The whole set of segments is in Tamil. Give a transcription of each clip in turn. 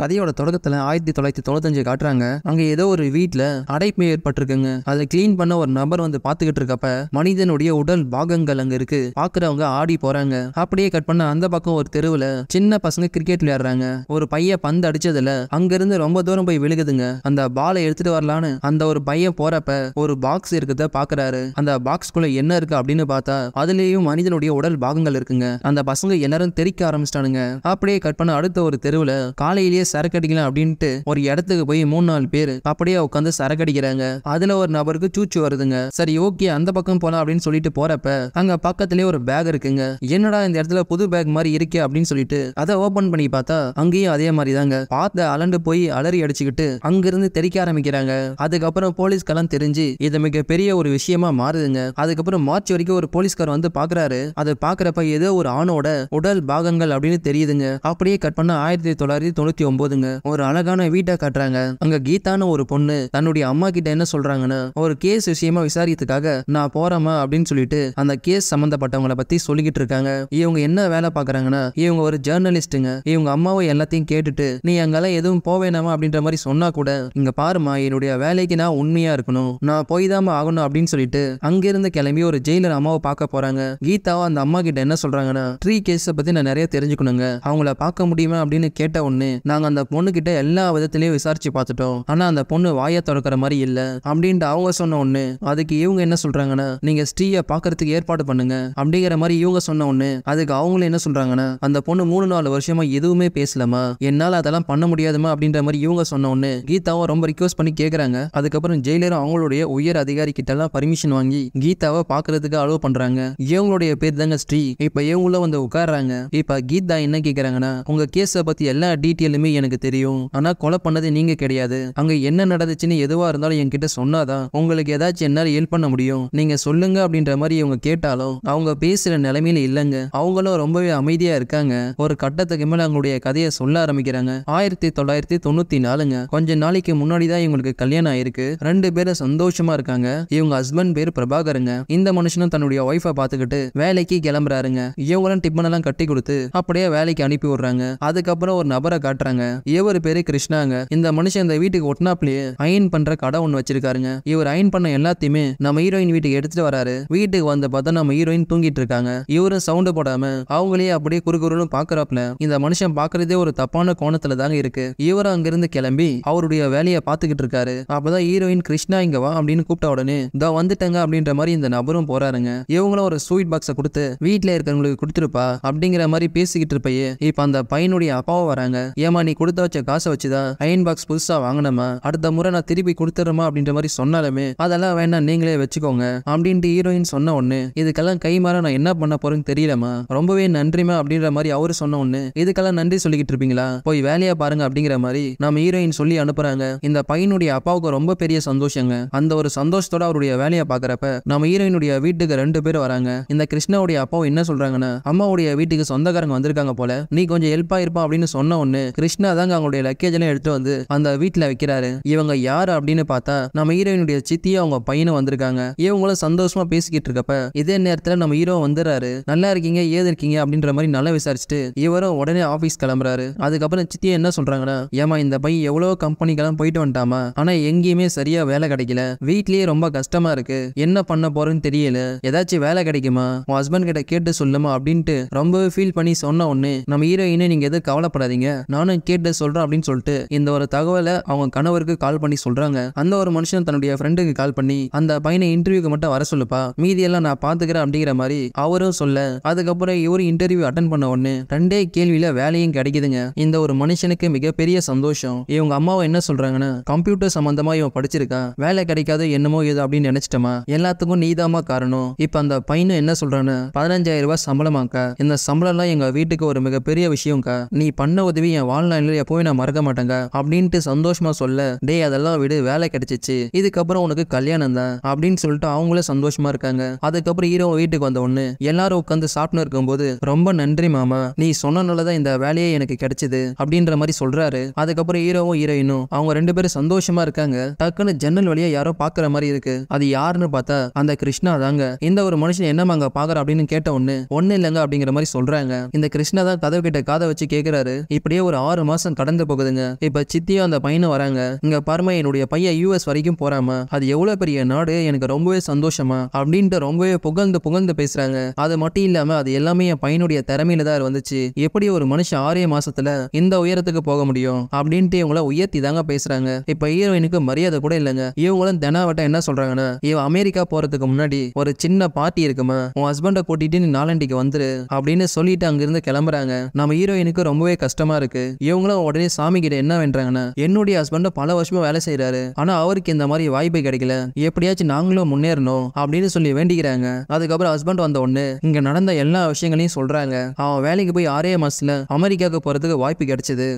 கதையோட தொடக்கத்துல ஆயிரத்தி தொள்ளாயிரத்தி தொண்ணூத்தஞ்சு காட்டுறாங்க அங்க ஏதோ ஒரு வீட்டுல அடைப்பு ஏற்பட்டிருக்குங்க அதை கிளீன் பண்ண ஒரு நபர் வந்து பாத்துக்கிட்டு இருக்கப்ப மனிதனுடைய உடல் பாகங்கள் அங்க இருக்கு பாக்குறவங்க ஆடி போறாங்க அப்படியே கட் பண்ண அந்த பக்கம் ஒரு தெருவுல சின்ன பசங்க கிரிக்கெட் விளையாடுறாங்க ஒரு பையன் பந்து அடிச்சதுல அங்க இருந்து ரொம்ப தூரம் போய் விழுகுதுங்க அந்த பாலை எடுத்துட்டு வரலான்னு அந்த ஒரு பையன் போறப்ப ஒரு பாக்ஸ் இருக்கிறத பாக்குறாரு அந்த குள்ள என்ன இருக்கு அப்படின்னு பார்த்தா அதுலயும் மனிதனுடைய உடல் பாகங்கள் இருக்குங்க அந்த பசங்க எல்லாரும் தெரிக்க ஆரம்பிச்சிட்டானுங்க அப்படியே கட் பண்ண அடுத்த ஒரு தெருவுல காலையிலேயே அப்படியே சரக்கு அடிக்கலாம் அப்படின்ட்டு ஒரு இடத்துக்கு போய் மூணு நாலு பேர் அப்படியே உட்காந்து சரக்கு அடிக்கிறாங்க அதுல ஒரு நபருக்கு சூச்சு வருதுங்க சரி ஓகே அந்த பக்கம் போலாம் அப்படின்னு சொல்லிட்டு போறப்ப அங்க பக்கத்துலயே ஒரு பேக் இருக்குங்க என்னடா இந்த இடத்துல புது பேக் மாதிரி இருக்கே அப்படின்னு சொல்லிட்டு அதை ஓபன் பண்ணி பார்த்தா அங்கேயும் அதே மாதிரி தாங்க பார்த்த அலண்டு போய் அலறி அடிச்சுக்கிட்டு அங்கிருந்து தெரிக்க ஆரம்பிக்கிறாங்க அதுக்கப்புறம் போலீஸ்கெல்லாம் தெரிஞ்சு இது பெரிய ஒரு விஷயமா மாறுதுங்க அதுக்கப்புறம் மார்ச் வரைக்கும் ஒரு போலீஸ்கார் வந்து பாக்குறாரு அதை பாக்குறப்ப ஏதோ ஒரு ஆணோட உடல் பாகங்கள் அப்படின்னு தெரியுதுங்க அப்படியே கட் பண்ண ஆயிரத்தி தொள்ளாயிரத்தி தொண்ணூத்தி போதுங்க ஒரு அழகான வீட்டை காட்டுறாங்க அங்க கீதான்னு ஒரு பொண்ணு தன்னுடைய அம்மா கிட்ட என்ன சொல்றாங்கன்னு ஒரு கேஸ் விஷயமா விசாரிக்கிறதுக்காக நான் போறேமா அப்படின்னு சொல்லிட்டு அந்த கேஸ் சம்பந்தப்பட்டவங்களை பத்தி சொல்லிக்கிட்டு இருக்காங்க இவங்க என்ன வேலை பாக்குறாங்கன்னா இவங்க ஒரு ஜேர்னலிஸ்ட்டுங்க இவங்க அம்மாவை எல்லாத்தையும் கேட்டுட்டு நீ அங்கெல்லாம் எதுவும் போவேணாமா அப்படின்ற மாதிரி சொன்னா கூட இங்க பாருமா என்னுடைய வேலைக்கு நான் உண்மையா இருக்கணும் நான் போய் ஆகணும் அப்படின்னு சொல்லிட்டு அங்கிருந்து கிளம்பி ஒரு ஜெயிலர் அம்மாவை பார்க்க போறாங்க கீதாவை அந்த அம்மா கிட்ட என்ன சொல்றாங்கன்னா ட்ரீ கேஸ பத்தி நான் நிறைய தெரிஞ்சுக்கணுங்க அவங்கள பார்க்க முடியுமா அப்படின்னு கேட்ட உடனே நாங்க நாங்க அந்த பொண்ணுக்கிட்ட எல்லா விதத்துலையும் விசாரிச்சு பார்த்துட்டோம் ஆனால் அந்த பொண்ணு வாயை திறக்கிற மாதிரி இல்லை அப்படின்ட்டு அவங்க சொன்ன ஒண்ணு அதுக்கு இவங்க என்ன சொல்றாங்கன்னா நீங்க ஸ்ரீயை பார்க்கறதுக்கு ஏற்பாடு பண்ணுங்க அப்படிங்கிற மாதிரி இவங்க சொன்ன ஒண்ணு அதுக்கு அவங்களும் என்ன சொல்றாங்கன்னா அந்த பொண்ணு மூணு நாலு வருஷமா எதுவுமே பேசலமா என்னால் அதெல்லாம் பண்ண முடியாதுமா அப்படின்ற மாதிரி இவங்க சொன்ன ஒண்ணு கீதாவை ரொம்ப ரிக்வஸ்ட் பண்ணி கேக்குறாங்க அதுக்கப்புறம் ஜெயிலரும் அவங்களுடைய உயர் அதிகாரி கிட்ட எல்லாம் பர்மிஷன் வாங்கி கீதாவை பார்க்கறதுக்கு அலோவ் பண்றாங்க இவங்களுடைய பேர் தாங்க ஸ்ரீ இப்போ இவங்களும் வந்து உட்காடுறாங்க இப்ப கீதா என்ன கேக்குறாங்கன்னா உங்க கேஸ பத்தி எல்லா டீட்டெயிலுமே எனக்கு தெரியும் ஆனா கொலை பண்ணது நீங்க கிடையாது அங்க என்ன நடந்துச்சுன்னு எதுவா இருந்தாலும் என்கிட்ட சொன்னாதான் உங்களுக்கு ஏதாச்சும் என்னால ஹெல்ப் பண்ண முடியும் நீங்க சொல்லுங்க அப்படின்ற மாதிரி இவங்க கேட்டாலும் அவங்க பேசுற நிலைமையில இல்லைங்க அவங்களும் ரொம்பவே அமைதியா இருக்காங்க ஒரு கட்டத்துக்கு மேல அவங்களுடைய கதையை சொல்ல ஆரம்பிக்கிறாங்க ஆயிரத்தி தொள்ளாயிரத்தி தொண்ணூத்தி நாலுங்க கொஞ்ச நாளைக்கு முன்னாடி தான் இவங்களுக்கு கல்யாணம் ஆயிருக்கு ரெண்டு பேரும் சந்தோஷமா இருக்காங்க இவங்க ஹஸ்பண்ட் பேர் பிரபாகருங்க இந்த மனுஷனும் தன்னுடைய ஒய்ஃபை பார்த்துக்கிட்டு வேலைக்கு கிளம்புறாருங்க இவங்களும் டிப்பன் எல்லாம் கட்டி கொடுத்து அப்படியே வேலைக்கு அனுப்பி விடுறாங்க அதுக்கப்புறம் ஒரு நபரை காட்டுறாங்க வச்சிருக்காங்க இவர் பேரு கிருஷ்ணாங்க இந்த மனுஷன் இந்த வீட்டுக்கு ஒட்டினாப்லயே அயன் பண்ற கடை ஒண்ணு வச்சிருக்காருங்க இவர் அயன் பண்ண எல்லாத்தையுமே நம்ம ஹீரோயின் வீட்டுக்கு எடுத்துட்டு வராரு வீட்டுக்கு வந்த பார்த்தா நம்ம ஹீரோயின் தூங்கிட்டு இருக்காங்க இவரும் சவுண்டு போடாம அவங்களே அப்படியே குறுகுறுன்னு பாக்குறாப்ல இந்த மனுஷன் பாக்குறதே ஒரு தப்பான கோணத்துல தாங்க இருக்கு இவரும் அங்கிருந்து கிளம்பி அவருடைய வேலையை பாத்துக்கிட்டு இருக்காரு அப்பதான் ஹீரோயின் கிருஷ்ணா இங்க வா அப்படின்னு கூப்பிட்ட உடனே இதோ வந்துட்டங்க அப்படின்ற மாதிரி இந்த நபரும் போறாருங்க இவங்களும் ஒரு ஸ்வீட் பாக்ஸ கொடுத்து வீட்டுல இருக்கிறவங்களுக்கு கொடுத்துருப்பா அப்படிங்கிற மாதிரி பேசிக்கிட்டு இருப்பையே இப்ப அந்த பையனுடைய அப்பாவும் வராங்க ஏமா நீ நீ கொடுத்த வச்ச காசை வச்சுதான் அயன் பாக்ஸ் புதுசா வாங்கினமா அடுத்த முறை நான் திருப்பி கொடுத்துறமா அப்படின்ற மாதிரி சொன்னாலுமே அதெல்லாம் வேணாம் நீங்களே வச்சுக்கோங்க அப்படின்ட்டு ஹீரோயின் சொன்ன ஒண்ணு இதுக்கெல்லாம் கை மாற நான் என்ன பண்ண போறேன்னு தெரியலமா ரொம்பவே நன்றிமா அப்படின்ற மாதிரி அவரு சொன்ன ஒண்ணு இதுக்கெல்லாம் நன்றி சொல்லிக்கிட்டு இருப்பீங்களா போய் வேலையா பாருங்க அப்படிங்கிற மாதிரி நம்ம ஹீரோயின் சொல்லி அனுப்புறாங்க இந்த பையனுடைய அப்பாவுக்கு ரொம்ப பெரிய சந்தோஷங்க அந்த ஒரு சந்தோஷத்தோட அவருடைய வேலையை பாக்குறப்ப நம்ம ஹீரோயினுடைய வீட்டுக்கு ரெண்டு பேர் வராங்க இந்த கிருஷ்ணாவுடைய அப்பாவும் என்ன சொல்றாங்கன்னா அம்மாவுடைய வீட்டுக்கு சொந்தக்காரங்க வந்திருக்காங்க போல நீ கொஞ்சம் ஹெல்ப் ஆயிருப்பா அப்படின்னு சொன்ன ஒண்ணு கிருஷ்ண கிருஷ்ணா தாங்க அவங்களுடைய லக்கேஜ் எல்லாம் எடுத்து வந்து அந்த வீட்டுல வைக்கிறாரு இவங்க யார் அப்படின்னு பார்த்தா நம்ம ஹீரோயினுடைய சித்தியும் அவங்க பையனும் வந்திருக்காங்க இவங்களும் சந்தோஷமா பேசிக்கிட்டு இருக்கப்ப இதே நேரத்துல நம்ம ஹீரோ வந்துடுறாரு நல்லா இருக்கீங்க ஏது இருக்கீங்க அப்படின்ற மாதிரி நல்லா விசாரிச்சுட்டு இவரும் உடனே ஆபீஸ் கிளம்புறாரு அதுக்கப்புறம் சித்தியை என்ன சொல்றாங்கன்னா ஏமா இந்த பையன் எவ்வளவு கம்பெனிக்கெல்லாம் போயிட்டு வந்துட்டாமா ஆனா எங்கேயுமே சரியா வேலை கிடைக்கல வீட்லயே ரொம்ப கஷ்டமா இருக்கு என்ன பண்ண போறேன்னு தெரியல ஏதாச்சும் வேலை கிடைக்குமா உன் ஹஸ்பண்ட் கிட்ட கேட்டு சொல்லுமா அப்படின்ட்டு ரொம்பவே ஃபீல் பண்ணி சொன்ன உடனே நம்ம ஹீரோயினே நீங்க எதுவும் கவலைப்படாதீங்க நானும் நானும் கேட்டு சொல்றேன் அப்படின்னு சொல்லிட்டு இந்த ஒரு தகவலை அவங்க கணவருக்கு கால் பண்ணி சொல்கிறாங்க அந்த ஒரு மனுஷன் தன்னுடைய ஃப்ரெண்டுக்கு கால் பண்ணி அந்த பையனை இன்டர்வியூக்கு மட்டும் வர சொல்லுப்பா மீதியெல்லாம் நான் பாத்துக்கிறேன் அப்படிங்கிற மாதிரி அவரும் சொல்ல அதுக்கப்புறம் இவரும் இன்டர்வியூ அட்டன் பண்ண உடனே ரெண்டே கேள்வியில வேலையும் கிடைக்குதுங்க இந்த ஒரு மனுஷனுக்கு மிகப்பெரிய சந்தோஷம் இவங்க அம்மாவை என்ன சொல்றாங்கன்னா கம்ப்யூட்டர் சம்பந்தமா இவன் படிச்சிருக்கான் வேலை கிடைக்காது என்னமோ இது அப்படின்னு நினைச்சிட்டமா எல்லாத்துக்கும் நீதாமா காரணம் இப்ப அந்த பையனும் என்ன சொல்றான்னு பதினஞ்சாயிரம் ரூபாய் சம்பளமாக்கா இந்த சம்பளம்லாம் எங்க வீட்டுக்கு ஒரு மிகப்பெரிய விஷயம்க்கா நீ பண்ண உதவி என் வாழ்நாள் லைனில் எப்பவுமே நான் மறக்க மாட்டேங்க அப்படின்ட்டு சந்தோஷமா சொல்ல டே அதெல்லாம் விடு வேலை கிடைச்சிச்சு இதுக்கப்புறம் உனக்கு கல்யாணம் தான் அப்படின்னு சொல்லிட்டு அவங்களும் சந்தோஷமா இருக்காங்க அதுக்கப்புறம் ஹீரோ வீட்டுக்கு வந்த ஒண்ணு எல்லாரும் உட்காந்து சாப்பிட்டு இருக்கும்போது ரொம்ப நன்றி மாமா நீ சொன்னனாலதான் இந்த வேலையே எனக்கு கிடைச்சது அப்படின்ற மாதிரி சொல்றாரு அதுக்கப்புறம் ஹீரோவும் ஹீரோயினும் அவங்க ரெண்டு பேரும் சந்தோஷமா இருக்காங்க டக்குன்னு ஜன்னல் வழியா யாரோ பாக்குற மாதிரி இருக்கு அது யாருன்னு பார்த்தா அந்த கிருஷ்ணா தாங்க இந்த ஒரு மனுஷன் என்ன அங்க பாக்குற அப்படின்னு கேட்ட ஒண்ணு ஒண்ணு இல்லங்க அப்படிங்கிற மாதிரி சொல்றாங்க இந்த கிருஷ்ணா தான் கதவு கிட்ட காதை வச்சு கேக்குறாரு இப்படியே ஒரு ஆறு ஆறு மாசம் கடந்து போகுதுங்க இப்ப சித்தியும் அந்த பையனும் வராங்க இங்க பாருமா என்னுடைய பையன் யூஎஸ் வரைக்கும் போறாம அது எவ்வளவு பெரிய நாடு எனக்கு ரொம்பவே சந்தோஷமா அப்படின்ட்டு ரொம்பவே புகழ்ந்து புகழ்ந்து பேசுறாங்க அது மட்டும் இல்லாம அது எல்லாமே என் பையனுடைய திறமையில தான் வந்துச்சு எப்படி ஒரு மனுஷன் ஆறே மாசத்துல இந்த உயரத்துக்கு போக முடியும் அப்படின்ட்டு இவங்கள உயர்த்தி தாங்க பேசுறாங்க இப்ப ஹீரோயினுக்கு மரியாதை கூட இல்லைங்க இவங்களும் தெனாவட்டம் என்ன சொல்றாங்கன்னா இவன் அமெரிக்கா போறதுக்கு முன்னாடி ஒரு சின்ன பார்ட்டி இருக்குமா உன் ஹஸ்பண்டை கூட்டிட்டு நீ நாலண்டிக்கு வந்துரு அப்படின்னு சொல்லிட்டு அங்கிருந்து கிளம்புறாங்க நம்ம ஹீரோயினுக்கு ரொம்பவே கஷ்டமா இருக்கு இவங்களும் உடனே சாமி கிட்ட என்ன வேண்டாங்கன்னா என்னுடைய ஹஸ்பண்ட் பல வருஷமா வேலை செய்யறாரு ஆனா அவருக்கு இந்த மாதிரி வாய்ப்பு கிடைக்கல எப்படியாச்சும் நாங்களும் முன்னேறணும் அப்படின்னு சொல்லி வேண்டிக்கிறாங்க அதுக்கப்புறம் ஹஸ்பண்ட் வந்த உடனே இங்க நடந்த எல்லா விஷயங்களையும் சொல்றாங்க அவன் வேலைக்கு போய் ஆறே மாசத்துல அமெரிக்காவுக்கு போறதுக்கு வாய்ப்பு கிடைச்சது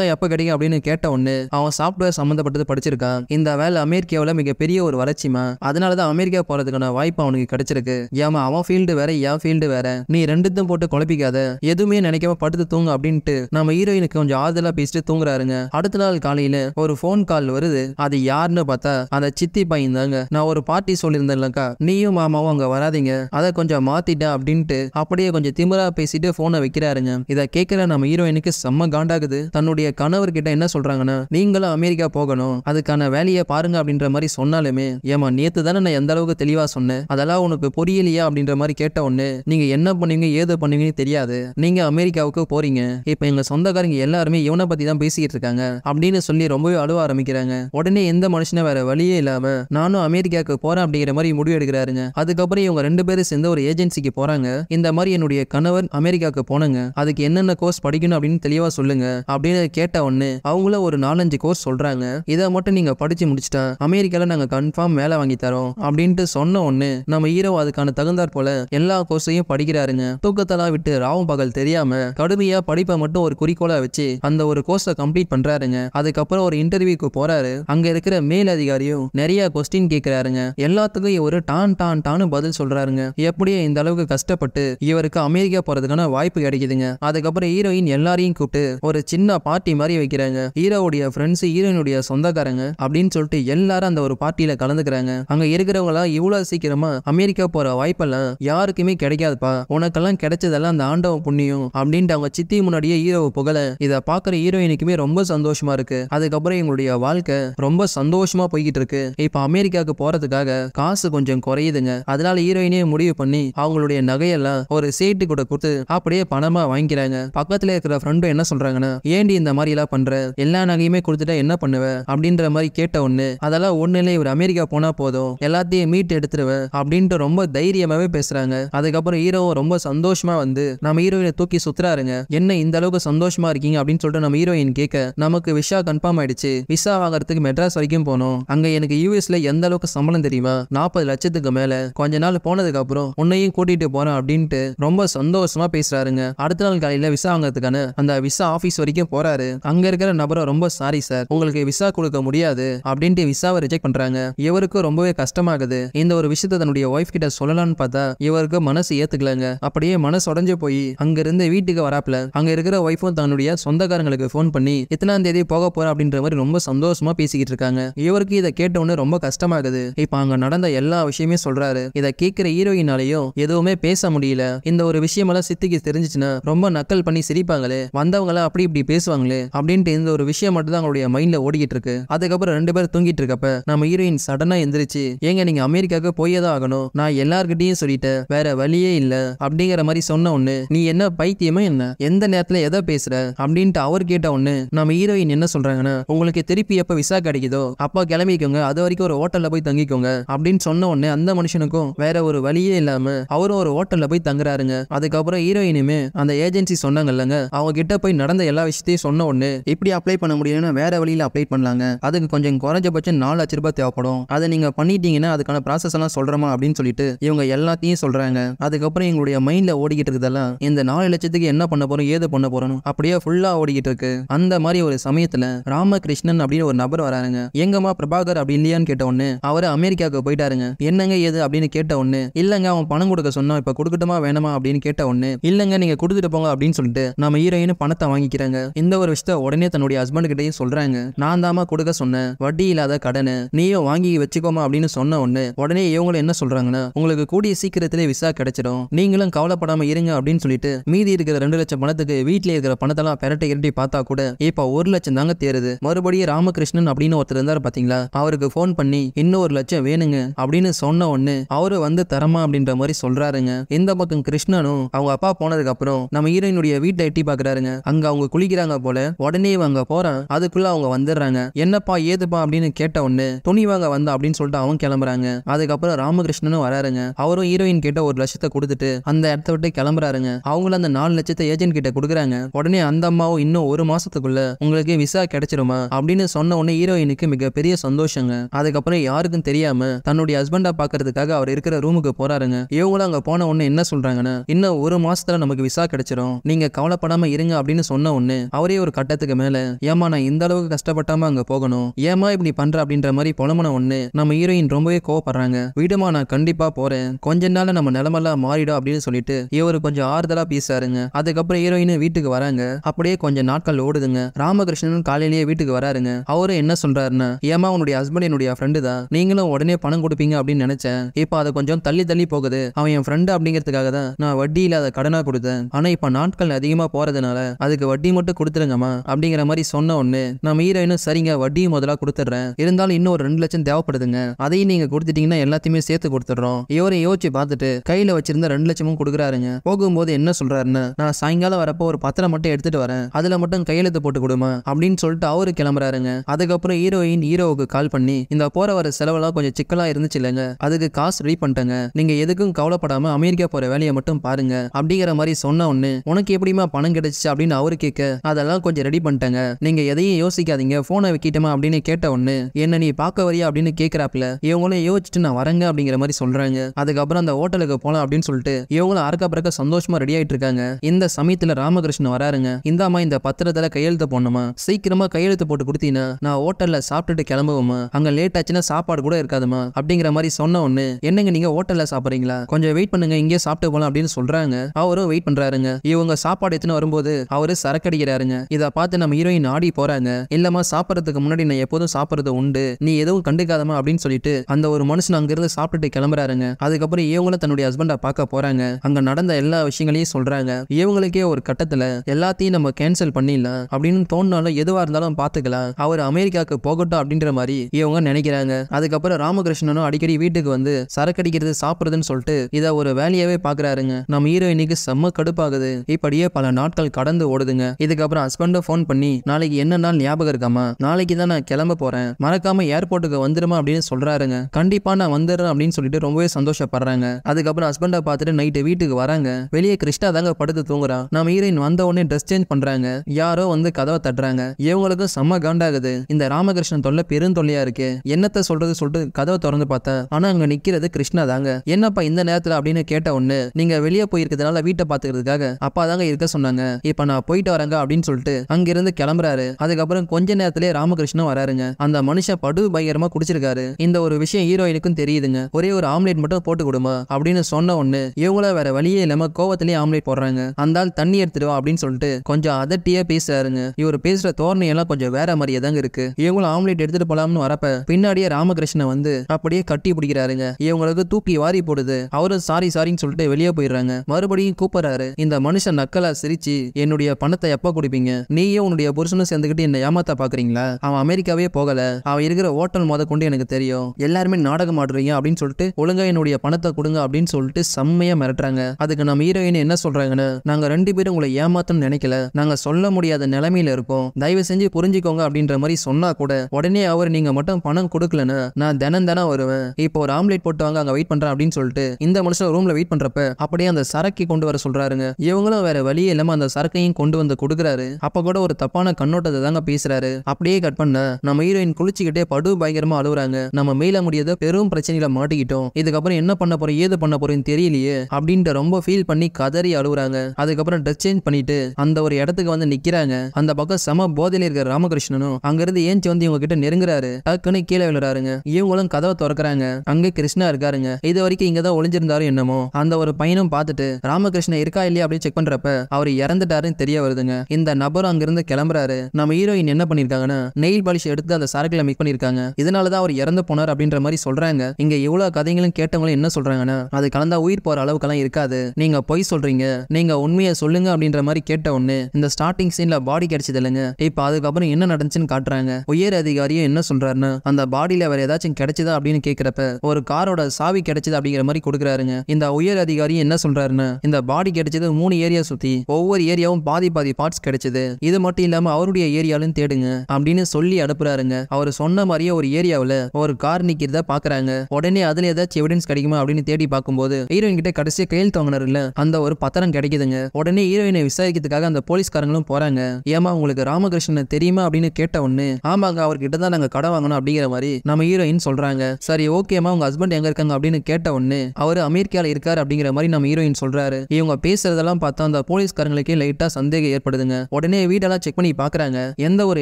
எல்லாம் எப்ப கிடைக்கும் அப்படின்னு கேட்ட உடனே அவன் சாப்ட்வேர் சம்பந்தப்பட்டது படிச்சிருக்கான் இந்த வேலை அமெரிக்காவில மிகப்பெரிய ஒரு வளர்ச்சிமா அதனாலதான் அமெரிக்கா போறதுக்கான வாய்ப்பு அவனுக்கு கிடைச்சிருக்கு ஏமா அவன் ஃபீல்டு வேற என் ஃபீல்டு வேற நீ ரெண்டுத்தையும் போட்டு குழப்பிக்காத எதுவுமே நினைக்காம படுத்து தூங்க அப்படின்ட்டு நம்ம ஹீரோயினுக்கு கொஞ்சம் ஆறுதலா பேசிட்டு தூங்குறாருங்க அடுத்த நாள் காலையில ஒரு போன் கால் வருது அது யாருன்னு பார்த்தா அந்த சித்தி பையன் தாங்க நான் ஒரு பார்ட்டி சொல்லியிருந்தேன்லக்கா நீயும் மாமாவும் அங்க வராதிங்க அதை கொஞ்சம் மாத்திட்டேன் அப்படின்ட்டு அப்படியே கொஞ்சம் திமிரா பேசிட்டு போனை வைக்கிறாருங்க இதை கேட்கிற நம்ம ஹீரோயினுக்கு செம்ம காண்டாகுது தன்னுடைய கணவர் கிட்ட என்ன சொல்றாங்கன்னா நீங்களும் அமெரிக்கா போகணும் அதுக்கான வேலையை பாருங்க அப்படின்ற மாதிரி சொன்னாலுமே ஏமா நேத்து தானே நான் எந்த அளவுக்கு தெளிவா சொன்னேன் அதெல்லாம் உனக்கு புரியலையா அப்படின்ற மாதிரி கேட்ட உடனே நீங்க என்ன பண்ணுவீங்க ஏது பண்ணுவீங்கன்னு தெரியாது நீங்க அமெரிக்காவுக்கு போறீங்க இப்ப எங்க சொந்தக்காரங்க எல்லாரும் எல்லாருமே இவனை பத்தி தான் பேசிக்கிட்டு இருக்காங்க அப்படின்னு சொல்லி ரொம்பவே அழுவ ஆரம்பிக்கிறாங்க உடனே எந்த மனுஷனும் வேற வழியே இல்லாம நானும் அமெரிக்காவுக்கு போறேன் அப்படிங்கிற மாதிரி முடிவு எடுக்கிறாருங்க அதுக்கப்புறம் இவங்க ரெண்டு பேரும் சேர்ந்து ஒரு ஏஜென்சிக்கு போறாங்க இந்த மாதிரி என்னுடைய கணவர் அமெரிக்காவுக்கு போனங்க அதுக்கு என்னென்ன கோர்ஸ் படிக்கணும் அப்படின்னு தெளிவா சொல்லுங்க அப்படின்னு கேட்ட உடனே அவங்கள ஒரு நாலஞ்சு கோர்ஸ் சொல்றாங்க இதை மட்டும் நீங்க படிச்சு முடிச்சுட்டா அமெரிக்கால நாங்க கன்ஃபார்ம் வேலை வாங்கி தரோம் அப்படின்ட்டு சொன்ன உடனே நம்ம ஹீரோ அதுக்கான தகுந்தாற் போல எல்லா கோர்ஸையும் படிக்கிறாருங்க தூக்கத்தலா விட்டு ராவும் பகல் தெரியாம கடுமையா படிப்பை மட்டும் ஒரு குறிக்கோளா வச்சு அந்த ஒரு கோர்ஸை கம்ப்ளீட் பண்றாருங்க அதுக்கப்புறம் ஒரு இன்டர்வியூக்கு போறாரு அங்க இருக்கிற மேல் அதிகாரியும் நிறைய கொஸ்டின் கேட்கிறாருங்க எல்லாத்துக்கும் ஒரு டான் டான் டானு பதில் சொல்றாருங்க எப்படியே இந்த அளவுக்கு கஷ்டப்பட்டு இவருக்கு அமெரிக்கா போறதுக்கான வாய்ப்பு கிடைக்குதுங்க அதுக்கப்புறம் ஹீரோயின் எல்லாரையும் கூப்பிட்டு ஒரு சின்ன பார்ட்டி மாதிரி வைக்கிறாங்க ஹீரோவுடைய ஃப்ரெண்ட்ஸ் ஹீரோயினுடைய சொந்தக்காரங்க அப்படின்னு சொல்லிட்டு எல்லாரும் அந்த ஒரு பார்ட்டியில கலந்துக்கிறாங்க அங்க இருக்கிறவங்களா இவ்வளவு சீக்கிரமா அமெரிக்கா போற வாய்ப்பெல்லாம் யாருக்குமே கிடைக்காதுப்பா உனக்கெல்லாம் கிடைச்சதெல்லாம் அந்த ஆண்டவ புண்ணியம் அப்படின்ட்டு அவங்க சித்தி முன்னாடியே ஹீரோவை புகழ இதை பாக்குற ஹீரோயினுக்குமே ரொம்ப சந்தோஷமா இருக்கு அதுக்கப்புறம் எங்களுடைய வாழ்க்கை ரொம்ப சந்தோஷமா போய்கிட்டு இருக்கு இப்போ அமெரிக்காவுக்கு போறதுக்காக காசு கொஞ்சம் குறையுதுங்க அதனால ஹீரோயினே முடிவு பண்ணி அவங்களுடைய நகையெல்லாம் ஒரு சீட்டு கூட கொடுத்து அப்படியே பணமா வாங்கிக்கிறாங்க பக்கத்துல இருக்கிற ஃப்ரெண்டும் என்ன சொல்றாங்கன்னா ஏண்டி இந்த மாதிரி எல்லாம் பண்ற எல்லா நகையுமே கொடுத்துட்டா என்ன பண்ணுவ அப்படின்ற மாதிரி கேட்ட ஒண்ணு அதெல்லாம் ஒண்ணு இல்லை இவர் அமெரிக்கா போனா போதும் எல்லாத்தையும் மீட் எடுத்துருவ அப்படின்ட்டு ரொம்ப தைரியமாவே பேசுறாங்க அதுக்கப்புறம் ஹீரோவும் ரொம்ப சந்தோஷமா வந்து நம்ம ஹீரோயினை தூக்கி சுத்துறாருங்க என்ன இந்த அளவுக்கு சந்தோஷமா இருக்கீங்க அப்படின்னு சொல்லிட்டு நம்ம ஹீரோயின் கேட்க நமக்கு விஷா கன்ஃபார்ம் ஆயிடுச்சு விசா வாங்குறதுக்கு மெட்ராஸ் வரைக்கும் போனோம் அங்க எனக்கு யூஎஸ்ல எந்த அளவுக்கு சம்பளம் தெரியுமா நாற்பது லட்சத்துக்கு மேல கொஞ்ச நாள் போனதுக்கு அப்புறம் உன்னையும் கூட்டிட்டு போறேன் அப்படின்ட்டு ரொம்ப சந்தோஷமா பேசுறாருங்க அடுத்த நாள் காலையில விசா வாங்குறதுக்கான அந்த விசா ஆபீஸ் வரைக்கும் போறாரு அங்க இருக்கிற நபரை ரொம்ப சாரி சார் உங்களுக்கு விசா கொடுக்க முடியாது அப்படின்ட்டு விசாவை ரிஜெக்ட் பண்றாங்க இவருக்கு ரொம்பவே கஷ்டமாகுது இந்த ஒரு விஷயத்த தன்னுடைய ஒய்ஃப் கிட்ட சொல்லலாம்னு பார்த்தா இவருக்கு மனசு ஏத்துக்கலங்க அப்படியே மனசு உடஞ்சு போய் அங்க இருந்து வீட்டுக்கு வராப்ல அங்க இருக்கிற ஒய்ஃபும் தன்னுடைய சொந்த சொந்தக்காரங்களுக்கு ஃபோன் பண்ணி எத்தனாம் தேதி போக போறேன் அப்படின்ற மாதிரி ரொம்ப சந்தோஷமா பேசிக்கிட்டு இருக்காங்க இவருக்கு இதை கேட்டவுடனே ரொம்ப கஷ்டமாகுது இப்ப அங்க நடந்த எல்லா விஷயமே சொல்றாரு இதை கேட்கிற ஹீரோயினாலையும் எதுவுமே பேச முடியல இந்த ஒரு விஷயமெல்லாம் சித்திக்கு தெரிஞ்சிச்சுன்னா ரொம்ப நக்கல் பண்ணி சிரிப்பாங்களே வந்தவங்களாம் அப்படி இப்படி பேசுவாங்களே அப்படின்ட்டு இந்த ஒரு விஷயம் மட்டும் தான் அவங்களுடைய மைண்ட்ல ஓடிக்கிட்டு இருக்கு அதுக்கப்புறம் ரெண்டு பேரும் தூங்கிட்டு இருக்கப்ப நம்ம ஹீரோயின் சடனா எந்திரிச்சு ஏங்க நீங்க அமெரிக்காவுக்கு போயே தான் ஆகணும் நான் எல்லார்கிட்டையும் சொல்லிட்டேன் வேற வழியே இல்ல அப்படிங்கிற மாதிரி சொன்ன ஒண்ணு நீ என்ன பைத்தியமா என்ன எந்த நேரத்துல எதை பேசுற அப்படின்னு சரின்ட்டு அவர் கேட்ட ஒன்னு நம்ம ஹீரோயின் என்ன சொல்றாங்கன்னா உங்களுக்கு திருப்பி எப்போ விசா கிடைக்குதோ அப்பா கிளம்பிக்கோங்க அது வரைக்கும் ஒரு ஹோட்டல்ல போய் தங்கிக்கோங்க அப்படின்னு சொன்ன உடனே அந்த மனுஷனுக்கும் வேற ஒரு வழியே இல்லாம அவரும் ஒரு ஹோட்டல்ல போய் தங்குறாருங்க அதுக்கப்புறம் ஹீரோயினுமே அந்த ஏஜென்சி சொன்னாங்கல்லங்க அவங்க கிட்ட போய் நடந்த எல்லா விஷயத்தையும் சொன்ன உடனே இப்படி அப்ளை பண்ண முடியும்னு வேற வழியில அப்ளை பண்ணலாங்க அதுக்கு கொஞ்சம் குறைஞ்சபட்சம் நாலு லட்ச ரூபாய் தேவைப்படும் அதை நீங்க பண்ணிட்டீங்கன்னா அதுக்கான ப்ராசஸ் எல்லாம் சொல்றமா அப்படின்னு சொல்லிட்டு இவங்க எல்லாத்தையும் சொல்றாங்க அதுக்கப்புறம் எங்களுடைய மைண்ட்ல ஓடிக்கிட்டு இருக்கதெல்லாம் இந்த நாலு லட்சத்துக்கு என்ன பண்ண போறோம் ஏது பண்ண போறோம் அப்படியே ஃபுல்லா ஓடிக்கிட்டு இருக்கு அந்த மாதிரி ஒரு சமயத்துல ராமகிருஷ்ணன் அப்படின்னு ஒரு நபர் வராருங்க எங்கம்மா பிரபாகர் அப்படி இல்லையான்னு கேட்ட உடனே அவரு அமெரிக்காவுக்கு போயிட்டாருங்க என்னங்க ஏது அப்படின்னு கேட்ட ஒண்ணு இல்லங்க அவன் பணம் கொடுக்க சொன்னா இப்ப கொடுக்கட்டுமா வேணுமா அப்படின்னு கேட்ட ஒண்ணு இல்லங்க நீங்க கொடுத்துட்டு போங்க அப்படின்னு சொல்லிட்டு நம்ம ஹீரோயின் பணத்தை வாங்கிக்கிறாங்க இந்த ஒரு விஷயத்த உடனே தன்னுடைய ஹஸ்பண்ட் கிட்டயும் சொல்றாங்க நான் தாமா கொடுக்க சொன்னேன் வட்டி இல்லாத கடனு நீயும் வாங்கி வச்சுக்கோமா அப்படின்னு சொன்ன ஒண்ணு உடனே இவங்களும் என்ன சொல்றாங்கன்னா உங்களுக்கு கூடிய சீக்கிரத்திலே விசா கிடைச்சிடும் நீங்களும் கவலைப்படாம இருங்க அப்படின்னு சொல்லிட்டு மீதி இருக்கிற ரெண்டு லட்சம் பணத்துக்கு வீட்டுல இருக்கிற பணத்தெல்லாம் பெரட்டி இரண்டி பார்த்தா கூட இப்போ ஒரு லட்சம் தாங்க தேருது மறுபடியும் ராமகிருஷ்ணன் அப்படின்னு ஒருத்தர் இருந்தார் பாத்தீங்களா அவருக்கு ஃபோன் பண்ணி இன்னொரு லட்சம் வேணுங்க அப்படின்னு சொன்ன ஒண்ணு அவரு வந்து தரமா அப்படின்ற மாதிரி சொல்றாருங்க இந்த பக்கம் கிருஷ்ணனும் அவங்க அப்பா போனதுக்கு அப்புறம் நம்ம ஹீரோயினுடைய வீட்டை எட்டி பாக்குறாருங்க அங்க அவங்க குளிக்கிறாங்க போல உடனே அங்க போறான் அதுக்குள்ள அவங்க வந்துடுறாங்க என்னப்பா ஏதுப்பா அப்படின்னு கேட்ட ஒண்ணு துணி வாங்க வந்தா அப்படின்னு சொல்லிட்டு அவங்க கிளம்புறாங்க அதுக்கப்புறம் ராமகிருஷ்ணனும் வராருங்க அவரும் ஹீரோயின் கிட்ட ஒரு லட்சத்தை கொடுத்துட்டு அந்த இடத்த விட்டு கிளம்புறாருங்க அவங்களும் அந்த நாலு லட்சத்தை ஏஜென்ட் கிட்ட கொடுக்குறாங்க உடனே அந்த அம்மாவும் இன்னும் ஒரு மாசத்துக்குள்ள உங்களுக்கு விசா கிடைச்சிருமா அப்படின்னு சொன்ன உடனே ஹீரோயினுக்கு மிகப்பெரிய சந்தோஷங்க அதுக்கப்புறம் யாருக்கும் தெரியாம தன்னுடைய ஹஸ்பண்டா பாக்குறதுக்காக அவர் இருக்கிற ரூமுக்கு போறாருங்க இவங்களும் அங்க போன உடனே என்ன சொல்றாங்கன்னா இன்னும் ஒரு மாசத்துல நமக்கு விசா கிடைச்சிரும் நீங்க கவலைப்படாம இருங்க அப்படின்னு சொன்ன உடனே அவரே ஒரு கட்டத்துக்கு மேல ஏமா நான் இந்த அளவுக்கு கஷ்டப்பட்டாம அங்க போகணும் ஏமா இப்படி பண்ற அப்படின்ற மாதிரி புலமன ஒண்ணு நம்ம ஹீரோயின் ரொம்பவே கோவப்படுறாங்க வீடுமா நான் கண்டிப்பா போறேன் கொஞ்ச நாள் நம்ம நிலமெல்லாம் மாறிடும் அப்படின்னு சொல்லிட்டு இவரு கொஞ்சம் ஆறுதலா பேசாருங்க அதுக்கப்புறம் ஹீரோயின் வீட்டுக்கு வராங்க அப்படியே கொஞ்சம் நாட்கள் ஓடுதுங்க ராமகிருஷ்ணன் காலையிலேயே வீட்டுக்கு வராருங்க அவரு என்ன சொல்றாருன்னு ஏமா உன்னுடைய ஹஸ்பண்ட் என்னுடைய ஃப்ரெண்டு தான் நீங்களும் உடனே பணம் கொடுப்பீங்க அப்படின்னு நினைச்சேன் இப்போ அது கொஞ்சம் தள்ளி தள்ளி போகுது அவன் என் ஃப்ரெண்டு அப்படிங்கிறதுக்காக தான் நான் வட்டி இல்லாத கடனா கொடுத்தேன் ஆனா இப்ப நாட்கள் அதிகமா போறதுனால அதுக்கு வட்டி மட்டும் கொடுத்துருங்கம்மா அப்படிங்கிற மாதிரி சொன்ன உடனே நம்ம ஹீரோயினும் சரிங்க வட்டியும் முதலா கொடுத்துட்றேன் இருந்தாலும் இன்னும் ஒரு ரெண்டு லட்சம் தேவைப்படுதுங்க அதையும் நீங்க கொடுத்துட்டீங்கன்னா எல்லாத்தையுமே சேர்த்து கொடுத்துடுறோம் இவரையும் யோசிச்சு பார்த்துட்டு கையில வச்சிருந்த ரெண்டு லட்சமும் கொடுக்குறாருங்க போகும்போது என்ன சொல்றாருன்னு நான் சாயங்காலம் வரப்போ ஒரு பத்திரம் மட்டும் எடுத்துட்டு வரேன் அதில் மட்டும் கையெழுத்து போட்டு கொடுமா அப்படின்னு சொல்லிட்டு அவரு கிளம்புறாருங்க அதுக்கப்புறம் ஹீரோயின் ஹீரோவுக்கு கால் பண்ணி இந்த போற வர செலவெல்லாம் கொஞ்சம் சிக்கலா இருந்துச்சு இல்லைங்க அதுக்கு காசு ரெடி பண்ணிட்டேங்க நீங்க எதுக்கும் கவலைப்படாம அமெரிக்கா போற வேலையை மட்டும் பாருங்க அப்படிங்கிற மாதிரி சொன்ன ஒன்னு உனக்கு எப்படிமா பணம் கிடைச்சு அப்படின்னு அவரு கேட்க அதெல்லாம் கொஞ்சம் ரெடி பண்ணிட்டேங்க நீங்க எதையும் யோசிக்காதீங்க போனை வைக்கிட்டோமா அப்படின்னு கேட்ட ஒன்னு என்ன நீ பார்க்க வரியா அப்படின்னு கேக்குறாப்ல இவங்களும் யோசிச்சுட்டு நான் வரேங்க அப்படிங்கிற மாதிரி சொல்றாங்க அதுக்கப்புறம் அந்த ஹோட்டலுக்கு போலாம் அப்படின்னு சொல்லிட்டு இவங்களும் அறக்க பறக்க சந்தோஷமா ரெடி ஆயிட்டு இருக்காங்க இந்த சமயத்துல ராமகிருஷ்ணன் வராருங்க இந்த இந்த பத்திரத்துல கையெழுத்து போடணுமா சீக்கிரமா கையெழுத்து போட்டு கொடுத்தீங்கன்னா நான் ஹோட்டல்ல சாப்பிட்டுட்டு கிளம்புவோமா அங்க லேட் ஆச்சுன்னா சாப்பாடு கூட இருக்காதுமா அப்படிங்கிற மாதிரி சொன்ன ஒண்ணு என்னங்க நீங்க ஹோட்டல்ல சாப்பிடுறீங்களா கொஞ்சம் வெயிட் பண்ணுங்க இங்கே சாப்பிட்டு போலாம் அப்படின்னு சொல்றாங்க அவரும் வெயிட் பண்றாருங்க இவங்க சாப்பாடு எத்தனை வரும்போது அவரு சரக்கடிக்கிறாருங்க இதை பார்த்து நம்ம ஹீரோயின் ஆடி போறாங்க இல்லம்மா சாப்பிடறதுக்கு முன்னாடி நான் எப்போதும் சாப்பிடறது உண்டு நீ எதுவும் கண்டுக்காதமா அப்படின்னு சொல்லிட்டு அந்த ஒரு மனுஷன் அங்கிருந்து சாப்பிட்டுட்டு கிளம்புறாருங்க அதுக்கப்புறம் இவங்களும் தன்னுடைய ஹஸ்பண்டா பார்க்க போறாங்க அங்க நடந்த எல்லா விஷயங்களையும் சொல்றாங்க இவங்களுக்கே ஒரு கட்டத்துல எல்லாத்தையும் நம்ம கேன் கேன்சல் பண்ணிடலாம் அப்படின்னு தோணுனாலும் எதுவாக இருந்தாலும் பாத்துக்கலாம் அவர் அமெரிக்காவுக்கு போகட்டும் அப்படின்ற மாதிரி இவங்க நினைக்கிறாங்க அதுக்கப்புறம் ராமகிருஷ்ணனும் அடிக்கடி வீட்டுக்கு வந்து சரக்கடிக்கிறது சாப்பிடுறதுன்னு சொல்லிட்டு இதை ஒரு வேலையாவே பாக்குறாருங்க நம்ம ஹீரோயினுக்கு செம்ம கடுப்பாகுது இப்படியே பல நாட்கள் கடந்து ஓடுதுங்க இதுக்கப்புறம் ஹஸ்பண்டும் ஃபோன் பண்ணி நாளைக்கு என்ன நாள் ஞாபகம் இருக்காமா நாளைக்கு தான் நான் கிளம்ப போறேன் மறக்காம ஏர்போர்ட்டுக்கு வந்துருமா அப்படின்னு சொல்றாருங்க கண்டிப்பா நான் வந்துடுறேன் அப்படின்னு சொல்லிட்டு ரொம்பவே சந்தோஷப்படுறாங்க அதுக்கப்புறம் ஹஸ்பண்டை பார்த்துட்டு நைட்டு வீட்டுக்கு வராங்க வெளியே கிருஷ்ணா தாங்க படுத்து தூங்குறான் நம்ம ஹீரோயின் வந்த உடனே ட்ரெஸ் சேஞ்ச் பண்றாங்க பண்றாங்க யாரோ வந்து கதவை தட்டுறாங்க இவங்களுக்கு செம்ம காண்டாகுது இந்த ராமகிருஷ்ணன் தொல்லை பெருந்தொல்லையா இருக்கு என்னத்த சொல்றது சொல்லிட்டு கதவை திறந்து பார்த்தா ஆனா அங்க நிக்கிறது கிருஷ்ணா தாங்க என்னப்பா இந்த நேரத்துல அப்படின்னு கேட்ட ஒண்ணு நீங்க வெளியே போயிருக்கிறதுனால வீட்டை பாத்துக்கிறதுக்காக அப்பா தாங்க இருக்க சொன்னாங்க இப்ப நான் போயிட்டு வரேங்க அப்படின்னு சொல்லிட்டு அங்கிருந்து கிளம்புறாரு அதுக்கப்புறம் கொஞ்ச நேரத்திலே ராமகிருஷ்ணன் வராருங்க அந்த மனுஷன் படு பயங்கரமா குடிச்சிருக்காரு இந்த ஒரு விஷயம் ஹீரோயினுக்கும் தெரியுதுங்க ஒரே ஒரு ஆம்லேட் மட்டும் போட்டு கொடுமா அப்படின்னு சொன்ன ஒண்ணு இவங்கள வேற வழியே இல்லாம கோவத்திலேயே ஆம்லேட் போடுறாங்க அந்த தண்ணி எடுத்துடுவா அப்படின்னு சொல்லிட்டு கொஞ்சம் அதட்டியே பேசுறாருங்க இவர் பேசுற தோரணை எல்லாம் கொஞ்சம் வேற மாதிரியே தாங்க இருக்கு இவங்களும் ஆம்லேட் எடுத்துட்டு போலாம்னு வரப்ப பின்னாடியே ராமகிருஷ்ணன் வந்து அப்படியே கட்டி பிடிக்கிறாருங்க இவங்களுக்கு தூக்கி வாரி போடுது அவரும் சாரி சாரின்னு சொல்லிட்டு வெளியே போயிடுறாங்க மறுபடியும் கூப்பிடுறாரு இந்த மனுஷன் நக்கலா சிரிச்சு என்னுடைய பணத்தை எப்ப குடிப்பீங்க நீயும் உன்னுடைய புருஷனும் சேர்ந்துக்கிட்டு என்ன ஏமாத்த பாக்குறீங்களா அவன் அமெரிக்காவே போகல அவன் இருக்கிற ஓட்டல் மோத கொண்டு எனக்கு தெரியும் எல்லாருமே நாடகம் ஆடுறீங்க அப்படின்னு சொல்லிட்டு ஒழுங்கா என்னுடைய பணத்தை கொடுங்க அப்படின்னு சொல்லிட்டு செம்மையா மிரட்டுறாங்க அதுக்கு நம்ம ஹீரோயின் என்ன சொல்றாங்கன்னு நாங்க ரெண்டு பேரும் உங்களை ஏமாத்தணும்னு நினைக்கல நாங்க சொல்ல முடியாத நிலைமையில இருக்கும் தயவு செஞ்சு புரிஞ்சுக்கோங்க அப்படின்ற மாதிரி சொன்னா கூட உடனே அவர் நீங்க மட்டும் பணம் கொடுக்கலன்னு நான் தினம் தினம் வருவேன் இப்போ ஒரு ஆம்லேட் போட்டு வாங்க அங்க வெயிட் பண்றேன் அப்படின்னு சொல்லிட்டு இந்த மனுஷன் ரூம்ல வெயிட் பண்றப்ப அப்படியே அந்த சரக்கு கொண்டு வர சொல்றாருங்க இவங்களும் வேற வழியே இல்லாம அந்த சரக்கையும் கொண்டு வந்து கொடுக்குறாரு அப்ப கூட ஒரு தப்பான கண்ணோட்டத்தை தாங்க பேசுறாரு அப்படியே கட் பண்ண நம்ம ஹீரோயின் குளிச்சுக்கிட்டே படு பயங்கரமா அழுகுறாங்க நம்ம மேல முடியாத பெரும் பிரச்சனையில மாட்டிக்கிட்டோம் இதுக்கப்புறம் என்ன பண்ண போறோம் ஏது பண்ண போறேன்னு தெரியலையே அப்படின்ட்டு ரொம்ப ஃபீல் பண்ணி கதறி அழுகுறாங்க அதுக்கப்புறம் ட்ரெஸ் சேஞ்ச் பண்ணிட்டு அந்த ஒரு இடத்துக்கு இவங்க வந்து நிக்கிறாங்க அந்த பக்கம் சம போதையில இருக்கிற ராமகிருஷ்ணனும் அங்கிருந்து ஏஞ்சி வந்து இவங்க கிட்ட நெருங்குறாரு டக்குன்னு கீழே விழுறாருங்க இவங்களும் கதவை திறக்கிறாங்க அங்க கிருஷ்ணா இருக்காருங்க இது வரைக்கும் இங்கதான் ஒளிஞ்சிருந்தாரு என்னமோ அந்த ஒரு பையனும் பார்த்துட்டு ராமகிருஷ்ணன் இருக்கா இல்லையா அப்படின்னு செக் பண்றப்ப அவர் இறந்துட்டாருன்னு தெரிய வருதுங்க இந்த நபரும் அங்கிருந்து கிளம்புறாரு நம்ம ஹீரோயின் என்ன பண்ணிருக்காங்கன்னா நெயில் பாலிஷ் எடுத்து அந்த சரக்குல மிக் பண்ணிருக்காங்க இதனாலதான் அவர் இறந்து போனார் அப்படின்ற மாதிரி சொல்றாங்க இங்க எவ்வளவு கதைகளும் கேட்டவங்களும் என்ன சொல்றாங்கன்னா அது கலந்தா உயிர் போற அளவுக்கெல்லாம் இருக்காது நீங்க பொய் சொல்றீங்க நீங்க உண்மையை சொல்லுங்க அப்படின்ற மாதிரி கேட்ட உடனே இந்த ஸ்டார்டிங் சீன்ல பாடி கிடைச்சது இல்லைங்க இப்ப அதுக்கப்புறம் என்ன நடந்துச்சுன்னு காட்டுறாங்க உயர் அதிகாரியும் என்ன சொல்றாருன்னு அந்த பாடியில வேற ஏதாச்சும் கிடைச்சதா அப்படின்னு கேட்கிறப்ப ஒரு காரோட சாவி கிடைச்சது அப்படிங்கிற மாதிரி கொடுக்குறாருங்க இந்த உயர் அதிகாரியும் என்ன சொல்றாருன்னு இந்த பாடி கிடைச்சது மூணு ஏரியா சுத்தி ஒவ்வொரு ஏரியாவும் பாதி பாதி பார்ட்ஸ் கிடைச்சது இது மட்டும் இல்லாம அவருடைய ஏரியாலும் தேடுங்க அப்படின்னு சொல்லி அனுப்புறாருங்க அவர் சொன்ன மாதிரியே ஒரு ஏரியாவில் ஒரு கார் நிக்கிறதா பாக்குறாங்க உடனே அதுல ஏதாச்சும் எவிடன்ஸ் கிடைக்குமா அப்படின்னு தேடி பார்க்கும்போது ஹீரோயின் கிட்ட கடைசியா கையில் தோங்கினார் அந்த ஒரு பத்திரம் கிடைக்குதுங்க உடனே ஹீரோயினை விசாரிக்கிறதுக்காக அந்த போலீஸ்காரங்க ராமகிருஷ்ணனும் போறாங்க ஏமா உங்களுக்கு ராமகிருஷ்ணன் தெரியுமா அப்படின்னு கேட்ட ஒண்ணு ஆமாங்க அவர்கிட்ட தான் நாங்க கடை வாங்கணும் அப்படிங்கிற மாதிரி நம்ம ஹீரோயின் சொல்றாங்க சரி ஓகேமா உங்க ஹஸ்பண்ட் எங்க இருக்காங்க அப்படின்னு கேட்ட ஒண்ணு அவரு அமெரிக்கால இருக்காரு அப்படிங்கிற மாதிரி நம்ம ஹீரோயின் சொல்றாரு இவங்க பேசுறதெல்லாம் பார்த்தா அந்த போலீஸ்காரங்களுக்கே லைட்டா சந்தேகம் ஏற்படுதுங்க உடனே வீடெல்லாம் செக் பண்ணி பாக்குறாங்க எந்த ஒரு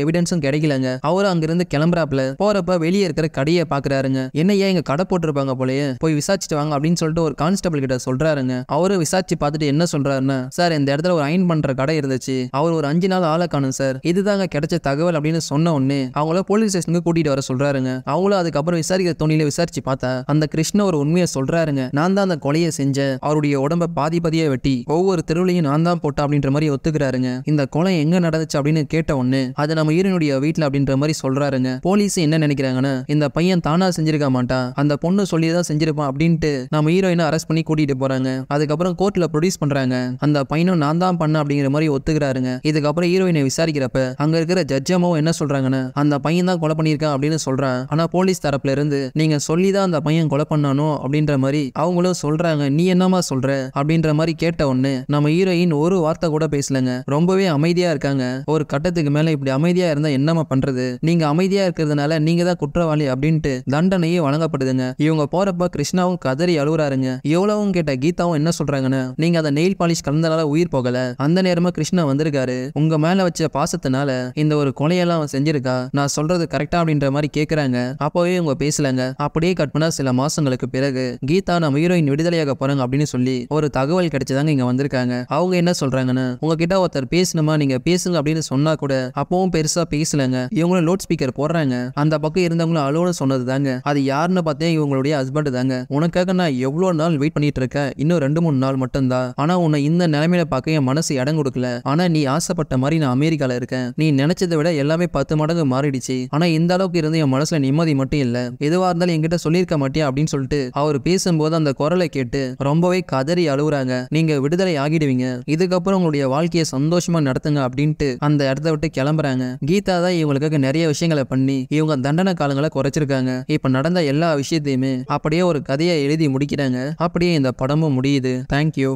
எவிடன்ஸும் கிடைக்கலங்க அவர் அங்கிருந்து கிளம்புறாப்ல போறப்ப வெளியே இருக்கிற கடையை பாக்குறாருங்க என்ன ஏன் இங்க கடை போட்டிருப்பாங்க போலயே போய் விசாரிச்சுட்டு வாங்க அப்படின்னு சொல்லிட்டு ஒரு கான்ஸ்டபிள் கிட்ட சொல்றாருங்க அவரு விசாரிச்சு பார்த்துட்டு என்ன சொல்றாருன்னா சார் இந்த இடத்துல ஒரு அயன் பண்ற கடை இருந்துச்சு அவர் ஒரு அஞ்சு நாள் ஆளை காணும் சார் இதுதாங்க கிடைச்ச தகவல் அப்படின்னு சொன்ன உடனே அவங்கள போலீஸ் ஸ்டேஷனுக்கு கூட்டிட்டு வர சொல்றாருங்க அவங்களும் அதுக்கப்புறம் விசாரிக்கிற தோணியில விசாரிச்சு பார்த்தா அந்த கிருஷ்ண ஒரு உண்மையை சொல்றாருங்க நான் தான் அந்த கொலையை செஞ்சேன் அவருடைய உடம்ப பாதி பாதியா வெட்டி ஒவ்வொரு தெருவிலையும் நான் தான் போட்டா அப்படின்ற மாதிரி ஒத்துக்கிறாருங்க இந்த கொலை எங்க நடந்துச்சு அப்படின்னு கேட்ட உடனே அது நம்ம ஈரனுடைய வீட்டுல அப்படின்ற மாதிரி சொல்றாருங்க போலீஸ் என்ன நினைக்கிறாங்கன்னா இந்த பையன் தானா செஞ்சிருக்க மாட்டான் அந்த பொண்ணு சொல்லி தான் செஞ்சிருப்பான் அப்படின்ட்டு நம்ம ஹீரோயினை அரெஸ்ட் பண்ணி கூட்டிட்டு போறாங்க அதுக்கப்புறம் கோர்ட்ல ப்ரொடியூஸ் பண்றாங்க அந்த பையனும் நான் தான் பண்ண அப்படிங்கிற மாதிரி ஒத்துக்கிறாரு பாருங்க இதுக்கப்புறம் ஹீரோயினை விசாரிக்கிறப்ப அங்க இருக்கிற ஜட்ஜமோ என்ன சொல்றாங்கன்னு அந்த பையன் தான் கொலை பண்ணியிருக்கான் அப்படின்னு சொல்றான் ஆனா போலீஸ் தரப்புல இருந்து நீங்க சொல்லிதான் அந்த பையன் கொலை பண்ணானோ அப்படின்ற மாதிரி அவங்களும் சொல்றாங்க நீ என்னமா சொல்ற அப்படின்ற மாதிரி கேட்ட உடனே நம்ம ஹீரோயின் ஒரு வார்த்தை கூட பேசலங்க ரொம்பவே அமைதியா இருக்காங்க ஒரு கட்டத்துக்கு மேல இப்படி அமைதியா இருந்தா என்னமா பண்றது நீங்க அமைதியா இருக்கிறதுனால நீங்க தான் குற்றவாளி அப்படின்ட்டு தண்டனையே வழங்கப்படுதுங்க இவங்க போறப்ப கிருஷ்ணாவும் கதறி அழுகுறாருங்க எவ்வளவும் கேட்ட கீதாவும் என்ன சொல்றாங்கன்னு நீங்க அதை நெயில் பாலிஷ் கலந்தனால உயிர் போகல அந்த நேரமா கிருஷ்ணா வந்து வந்திருக்காரு உங்க மேல வச்ச பாசத்தினால இந்த ஒரு கொலையெல்லாம் அவன் செஞ்சிருக்கா நான் சொல்றது கரெக்டா அப்படின்ற மாதிரி கேக்குறாங்க அப்போவே இவங்க பேசலாங்க அப்படியே கட் பண்ண சில மாசங்களுக்கு பிறகு கீதா நம்ம ஹீரோயின் விடுதலையாக போறாங்க அப்படின்னு சொல்லி ஒரு தகவல் கிடைச்சதாங்க இங்க வந்திருக்காங்க அவங்க என்ன சொல்றாங்கன்னு உங்ககிட்ட ஒருத்தர் பேசணுமா நீங்க பேசுங்க அப்படின்னு சொன்னா கூட அப்பவும் பெருசா பேசலங்க இவங்களும் லோட் ஸ்பீக்கர் போடுறாங்க அந்த பக்கம் இருந்தவங்களும் அலோன்னு சொன்னது தாங்க அது யாருன்னு பார்த்தேன் இவங்களுடைய ஹஸ்பண்ட் தாங்க உனக்காக நான் எவ்வளவு நாள் வெயிட் பண்ணிட்டு இருக்கேன் இன்னும் ரெண்டு மூணு நாள் மட்டும்தான் ஆனா உன்னை இந்த நிலைமையில பார்க்க என் மனசு இடம் கொடுக்கல ஆனா நீ நீ ஆசைப்பட்ட மாதிரி நான் அமெரிக்கால இருக்கேன் நீ நினைச்சதை விட எல்லாமே பத்து மடங்கு மாறிடுச்சு ஆனா இந்த அளவுக்கு இருந்து என் மனசுல நிம்மதி மட்டும் இல்ல எதுவா இருந்தாலும் என்கிட்ட சொல்லியிருக்க மாட்டியா அப்படின்னு சொல்லிட்டு அவர் பேசும்போது அந்த குரலை கேட்டு ரொம்பவே கதறி அழுகுறாங்க நீங்க விடுதலை ஆகிடுவீங்க இதுக்கப்புறம் உங்களுடைய வாழ்க்கையை சந்தோஷமா நடத்துங்க அப்படின்ட்டு அந்த இடத்த விட்டு கிளம்புறாங்க கீதா தான் இவங்களுக்காக நிறைய விஷயங்களை பண்ணி இவங்க தண்டன காலங்களை குறைச்சிருக்காங்க இப்ப நடந்த எல்லா விஷயத்தையுமே அப்படியே ஒரு கதையை எழுதி முடிக்கிறாங்க அப்படியே இந்த படமும் முடியுது தேங்க்யூ